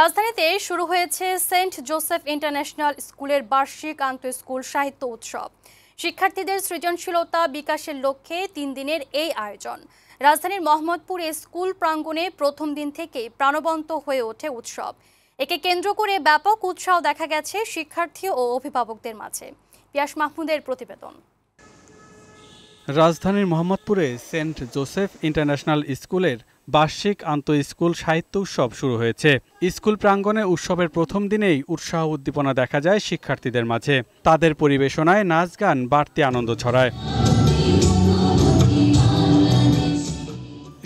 রাজধানীতে শুরু হয়েছে সেন্ট জোসেফ ইন্টারন্যাশনাল স্কুলের বার্ষিক স্কুল সাহিত্য উৎসব শিক্ষার্থীদের সৃজনশীলতা বিকাশের লক্ষ্যে তিন দিনের এই আয়োজন রাজধানীর মোহাম্মদপুর স্কুল প্রাঙ্গণে প্রথম দিন থেকে প্রাণবন্ত হয়ে ওঠে উৎসব একে কেন্দ্র করে ব্যাপক উৎসাহ দেখা গেছে শিক্ষার্থী ও অভিভাবকদের মাঝে পিয়াস মাহমুদের প্রতিবেদন রাজধানীর মোহাম্মদপুরে সেন্ট জোসেফ ইন্টারন্যাশনাল স্কুলের বার্ষিক স্কুল সাহিত্য উৎসব শুরু হয়েছে স্কুল প্রাঙ্গনে উৎসবের প্রথম দিনেই উৎসাহ উদ্দীপনা দেখা যায় শিক্ষার্থীদের মাঝে তাদের পরিবেশনায় নাচ গান বাড়তি আনন্দ ছড়ায়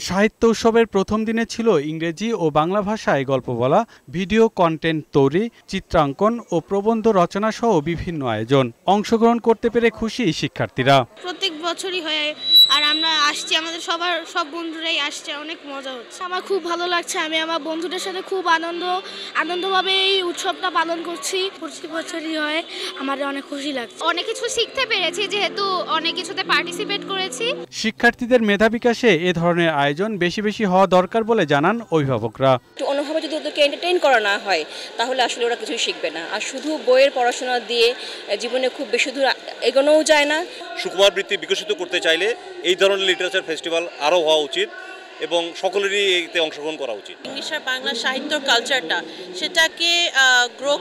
সাহিত্য উৎসবের প্রথম দিনে ছিল ইংরেজি ও বাংলা ভাষায় গল্প বলা ভিডিও কন্টেন্ট তৈরি চিত্রাঙ্কন ও প্রবন্ধ রচনা সহ বিভিন্ন আয়োজন অংশগ্রহণ করতে পেরে খুশি শিক্ষার্থীরা প্রত্যেক বছরই হয় আর আসছি আমাদের সবার সব বন্ধুরাই আসছে অনেক মজা হচ্ছে আমার খুব ভালো লাগছে আমি আমার বন্ধুদের সাথে খুব আনন্দ আনন্দভাবে এই উৎসবটা পালন করছি প্রতি বছরই হয় আমার অনেক খুশি লাগছে অনেক কিছু শিখতে পেরেছি যেহেতু অনেক কিছুতে পার্টিসিপেট করেছি শিক্ষার্থীদের মেধা বিকাশে এ ধরনের আয়োজন বেশি বেশি হওয়া দরকার বলে জানান অভিভাবকরা অন্যভাবে যদি ওদেরকে এন্টারটেইন করা না হয় তাহলে আসলে ওরা কিছুই শিখবে না আর শুধু বইয়ের পড়াশোনা দিয়ে জীবনে খুব বেশি দূর এগোনোও যায় না সুকুমার বৃত্তি বিকশিত করতে চাইলে এই ধরনের লিটারেচার ফেস্টিভ্যাল আরও হওয়া উচিত এবং সকলেরই এতে অংশগ্রহণ করা উচিত ইংলিশ বাংলা সাহিত্য কালচারটা সেটাকে গ্রো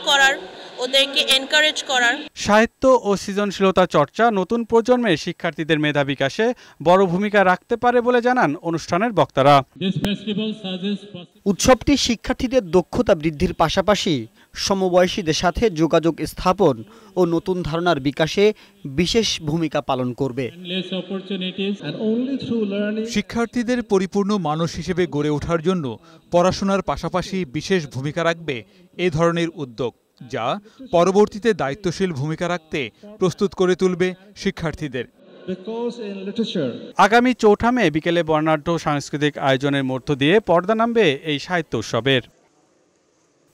এনকারেজ করার সাহিত্য ও সৃজনশীলতা চর্চা নতুন প্রজন্মের শিক্ষার্থীদের মেধা বিকাশে বড় ভূমিকা রাখতে পারে বলে জানান অনুষ্ঠানের বক্তারা উৎসবটি শিক্ষার্থীদের দক্ষতা বৃদ্ধির পাশাপাশি সমবয়সীদের সাথে যোগাযোগ স্থাপন ও নতুন ধারণার বিকাশে বিশেষ ভূমিকা পালন করবে শিক্ষার্থীদের পরিপূর্ণ মানুষ হিসেবে গড়ে ওঠার জন্য পড়াশোনার পাশাপাশি বিশেষ ভূমিকা রাখবে এ ধরনের উদ্যোগ যা পরবর্তীতে দায়িত্বশীল ভূমিকা রাখতে প্রস্তুত করে তুলবে শিক্ষার্থীদের আগামী চৌঠামে বিকেলে বর্ণাঢ্য সাংস্কৃতিক আয়োজনের মধ্য দিয়ে পর্দা নামবে এই সাহিত্য উৎসবের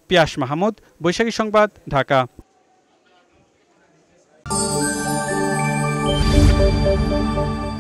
পিয়াস মাহমুদ বৈশাখী সংবাদ ঢাকা Thank you.